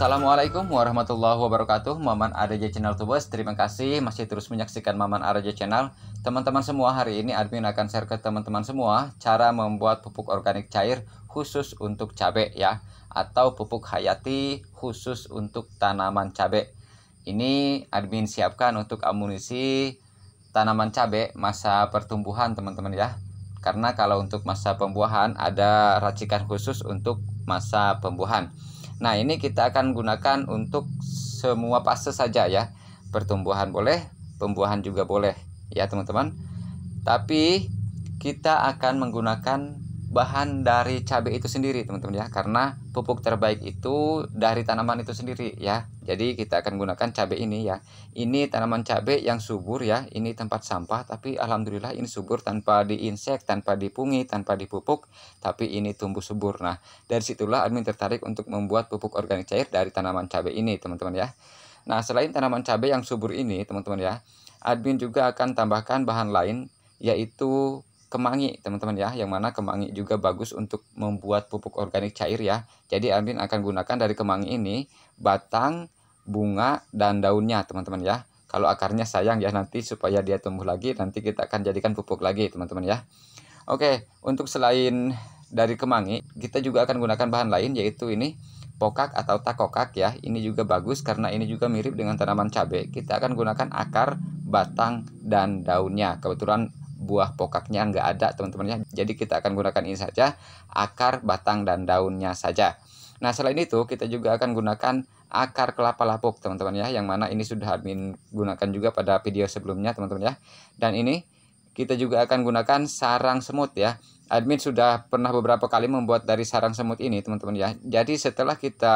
Assalamualaikum warahmatullahi wabarakatuh Maman Araja Channel Tubes Terima kasih masih terus menyaksikan Maman Araja Channel Teman-teman semua hari ini admin akan share ke teman-teman semua Cara membuat pupuk organik cair khusus untuk cabai ya Atau pupuk hayati khusus untuk tanaman cabai Ini admin siapkan untuk amunisi tanaman cabai masa pertumbuhan teman-teman ya Karena kalau untuk masa pembuahan ada racikan khusus untuk masa pembuahan Nah, ini kita akan gunakan untuk semua fase saja ya. Pertumbuhan boleh, pembuahan juga boleh ya, teman-teman. Tapi kita akan menggunakan bahan dari cabai itu sendiri, teman-teman ya, karena pupuk terbaik itu dari tanaman itu sendiri ya. Jadi kita akan gunakan cabai ini ya. Ini tanaman cabai yang subur ya. Ini tempat sampah tapi alhamdulillah ini subur tanpa diinsek, tanpa dipungi, tanpa dipupuk, tapi ini tumbuh subur. Nah, dari situlah admin tertarik untuk membuat pupuk organik cair dari tanaman cabai ini, teman-teman ya. Nah, selain tanaman cabai yang subur ini, teman-teman ya, admin juga akan tambahkan bahan lain yaitu kemangi teman-teman ya yang mana kemangi juga bagus untuk membuat pupuk organik cair ya jadi admin akan gunakan dari kemangi ini batang bunga dan daunnya teman-teman ya kalau akarnya sayang ya nanti supaya dia tumbuh lagi nanti kita akan jadikan pupuk lagi teman-teman ya oke untuk selain dari kemangi kita juga akan gunakan bahan lain yaitu ini pokak atau takokak ya ini juga bagus karena ini juga mirip dengan tanaman cabai kita akan gunakan akar batang dan daunnya kebetulan buah pokaknya nggak ada teman teman ya jadi kita akan gunakan ini saja akar batang dan daunnya saja nah selain itu kita juga akan gunakan akar kelapa lapuk teman-teman ya yang mana ini sudah admin gunakan juga pada video sebelumnya teman-teman ya dan ini kita juga akan gunakan sarang semut ya admin sudah pernah beberapa kali membuat dari sarang semut ini teman-teman ya jadi setelah kita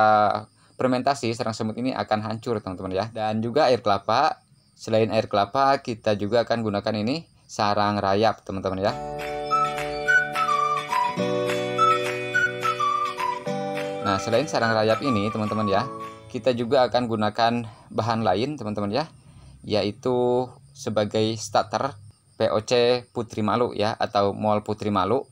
fermentasi sarang semut ini akan hancur teman-teman ya dan juga air kelapa selain air kelapa kita juga akan gunakan ini sarang rayap teman-teman ya nah selain sarang rayap ini teman-teman ya kita juga akan gunakan bahan lain teman-teman ya yaitu sebagai starter POC Putri Malu ya atau Mall Putri Malu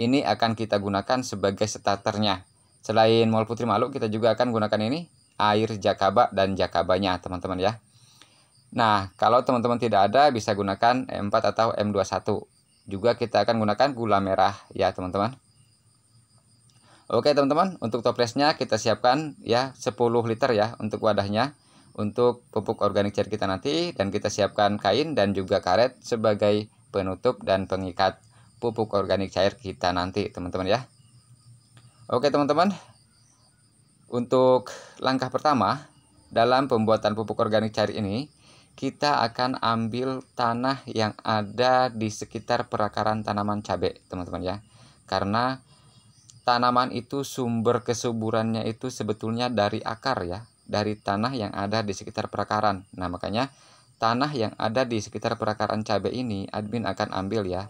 ini akan kita gunakan sebagai starternya selain Mall Putri Malu kita juga akan gunakan ini air jakaba dan jakabanya teman-teman ya Nah kalau teman-teman tidak ada bisa gunakan M4 atau M21 juga kita akan gunakan gula merah ya teman-teman Oke teman-teman, untuk toplesnya kita siapkan ya 10 liter ya untuk wadahnya untuk pupuk organik cair kita nanti dan kita siapkan kain dan juga karet sebagai penutup dan pengikat pupuk organik cair kita nanti teman-teman ya. Oke teman-teman, untuk langkah pertama dalam pembuatan pupuk organik cair ini kita akan ambil tanah yang ada di sekitar perakaran tanaman cabai teman-teman ya. Karena tanaman itu sumber kesuburannya itu sebetulnya dari akar ya, dari tanah yang ada di sekitar perakaran. Nah, makanya tanah yang ada di sekitar perakaran cabai ini admin akan ambil ya.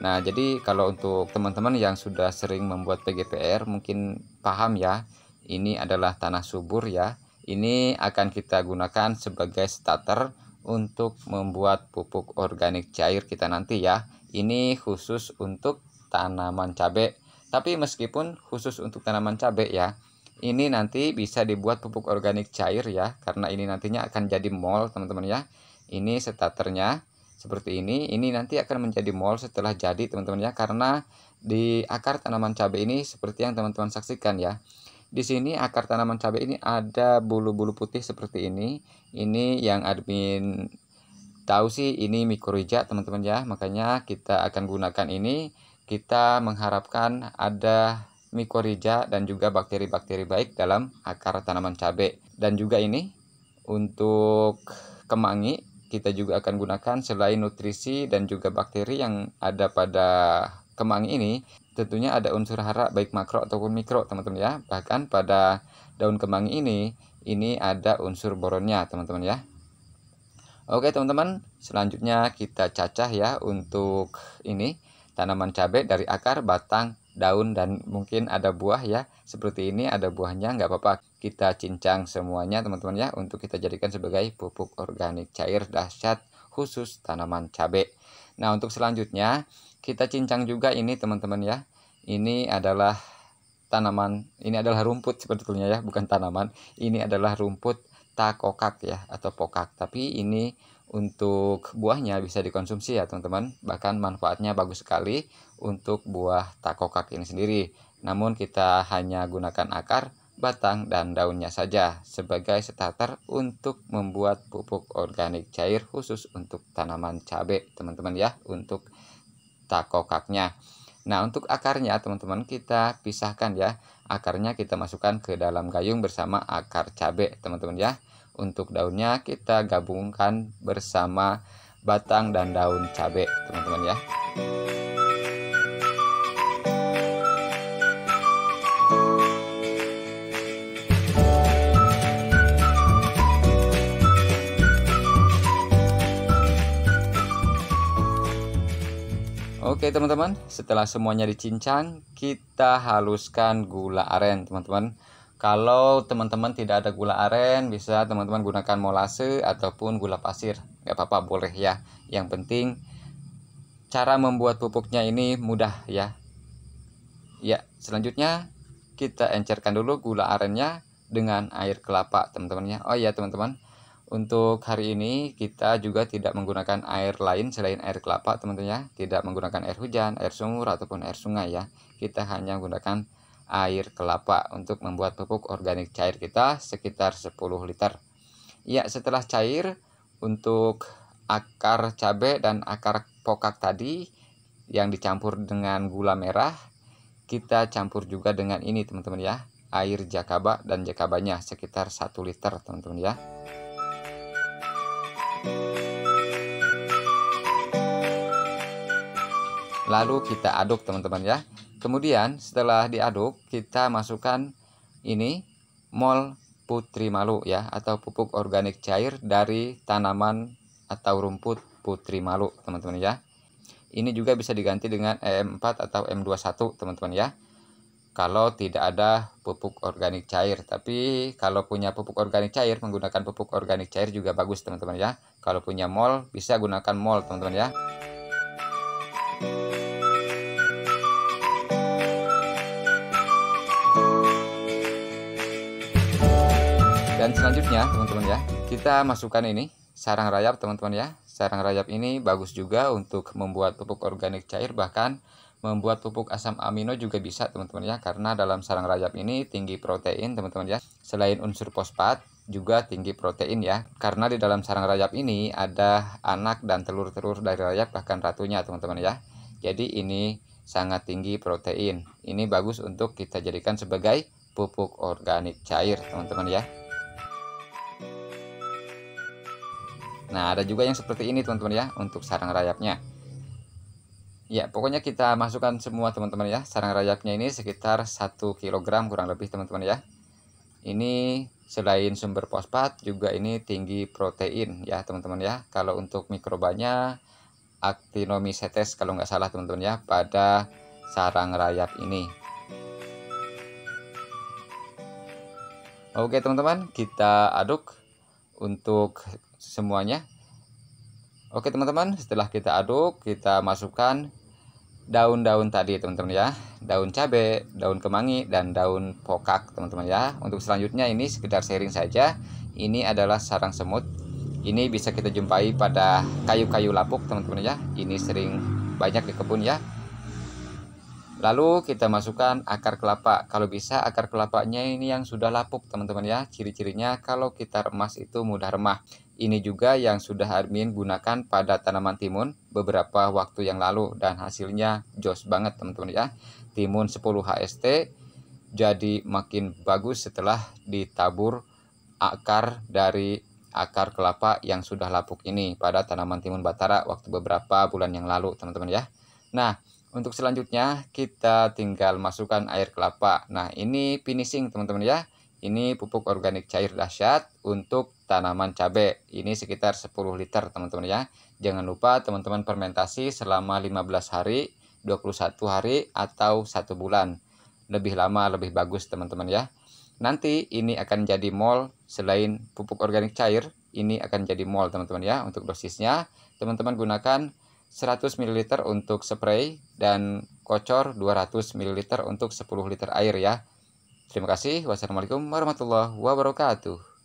Nah, jadi kalau untuk teman-teman yang sudah sering membuat PGPR mungkin paham ya, ini adalah tanah subur ya. Ini akan kita gunakan sebagai starter untuk membuat pupuk organik cair kita nanti ya. Ini khusus untuk tanaman cabai. Tapi meskipun khusus untuk tanaman cabai ya, ini nanti bisa dibuat pupuk organik cair ya, karena ini nantinya akan jadi mol teman-teman ya. Ini starternya seperti ini. Ini nanti akan menjadi mol setelah jadi teman-teman ya, karena di akar tanaman cabai ini seperti yang teman-teman saksikan ya. Di sini akar tanaman cabai ini ada bulu-bulu putih seperti ini. Ini yang admin tahu sih ini mikorija teman-teman ya makanya kita akan gunakan ini kita mengharapkan ada mikorija dan juga bakteri-bakteri baik dalam akar tanaman cabai dan juga ini untuk kemangi kita juga akan gunakan selain nutrisi dan juga bakteri yang ada pada kemangi ini tentunya ada unsur hara baik makro ataupun mikro teman-teman ya bahkan pada daun kemangi ini ini ada unsur boronnya teman-teman ya Oke teman-teman, selanjutnya kita cacah ya untuk ini tanaman cabai dari akar, batang, daun dan mungkin ada buah ya. Seperti ini ada buahnya nggak apa-apa kita cincang semuanya teman-teman ya untuk kita jadikan sebagai pupuk organik cair dahsyat khusus tanaman cabai. Nah untuk selanjutnya kita cincang juga ini teman-teman ya. Ini adalah tanaman ini adalah rumput sebetulnya ya bukan tanaman ini adalah rumput takokak ya atau pokak. Tapi ini untuk buahnya bisa dikonsumsi ya teman-teman. Bahkan manfaatnya bagus sekali untuk buah takokak ini sendiri. Namun kita hanya gunakan akar, batang, dan daunnya saja sebagai starter untuk membuat pupuk organik cair khusus untuk tanaman cabai teman-teman ya untuk takokaknya. Nah untuk akarnya teman-teman kita pisahkan ya Akarnya kita masukkan ke dalam gayung bersama akar cabai, teman-teman ya. Untuk daunnya kita gabungkan bersama batang dan daun cabai, teman-teman ya. Oke teman-teman, setelah semuanya dicincang, kita haluskan gula aren teman-teman. Kalau teman-teman tidak ada gula aren, bisa teman-teman gunakan molase ataupun gula pasir. Gak apa-apa, boleh ya. Yang penting cara membuat pupuknya ini mudah ya. Ya, selanjutnya kita encerkan dulu gula arennya dengan air kelapa teman-teman ya. Oh iya teman-teman, untuk hari ini kita juga tidak menggunakan air lain selain air kelapa teman-teman ya Tidak menggunakan air hujan, air sumur ataupun air sungai ya Kita hanya menggunakan air kelapa untuk membuat pupuk organik cair kita sekitar 10 liter Ya setelah cair untuk akar cabai dan akar pokak tadi yang dicampur dengan gula merah Kita campur juga dengan ini teman-teman ya Air jakaba dan jakabanya sekitar 1 liter teman-teman ya Lalu kita aduk teman-teman ya. Kemudian setelah diaduk kita masukkan ini mol putri malu ya atau pupuk organik cair dari tanaman atau rumput putri malu teman-teman ya. Ini juga bisa diganti dengan e EM4 atau M21 teman-teman ya kalau tidak ada pupuk organik cair. Tapi kalau punya pupuk organik cair, menggunakan pupuk organik cair juga bagus teman-teman ya. Kalau punya mol, bisa gunakan mol teman-teman ya. Dan selanjutnya teman-teman ya, kita masukkan ini sarang rayap teman-teman ya sarang rayap ini bagus juga untuk membuat pupuk organik cair bahkan membuat pupuk asam amino juga bisa teman-teman ya karena dalam sarang rayap ini tinggi protein teman-teman ya selain unsur fosfat juga tinggi protein ya karena di dalam sarang rayap ini ada anak dan telur-telur dari rayap bahkan ratunya teman-teman ya jadi ini sangat tinggi protein ini bagus untuk kita jadikan sebagai pupuk organik cair teman-teman ya Nah, ada juga yang seperti ini teman-teman ya untuk sarang rayapnya. Ya, pokoknya kita masukkan semua teman-teman ya. Sarang rayapnya ini sekitar 1 kg kurang lebih teman-teman ya. Ini selain sumber fosfat juga ini tinggi protein ya teman-teman ya. Kalau untuk mikrobanya actinomycetes kalau nggak salah teman-teman ya pada sarang rayap ini. Oke teman-teman, kita aduk untuk semuanya. Oke teman-teman, setelah kita aduk, kita masukkan daun-daun tadi teman-teman ya daun cabe daun kemangi dan daun pokak teman-teman ya untuk selanjutnya ini sekedar sharing saja ini adalah sarang semut ini bisa kita jumpai pada kayu-kayu lapuk teman-teman ya ini sering banyak di kebun ya lalu kita masukkan akar kelapa kalau bisa akar kelapanya ini yang sudah lapuk teman-teman ya ciri-cirinya kalau kita remas itu mudah remah ini juga yang sudah Armin gunakan pada tanaman timun beberapa waktu yang lalu dan hasilnya jos banget teman-teman ya. Timun 10 HST jadi makin bagus setelah ditabur akar dari akar kelapa yang sudah lapuk ini pada tanaman timun batara waktu beberapa bulan yang lalu teman-teman ya. Nah, untuk selanjutnya kita tinggal masukkan air kelapa. Nah, ini finishing teman-teman ya. Ini pupuk organik cair dahsyat untuk tanaman cabai. Ini sekitar 10 liter teman-teman ya. Jangan lupa teman-teman fermentasi selama 15 hari, 21 hari atau satu bulan. Lebih lama lebih bagus teman-teman ya. Nanti ini akan jadi mol selain pupuk organik cair, ini akan jadi mol teman-teman ya. Untuk dosisnya teman-teman gunakan 100 ml untuk spray dan kocor 200 ml untuk 10 liter air ya. Terima kasih. Wassalamualaikum warahmatullahi wabarakatuh.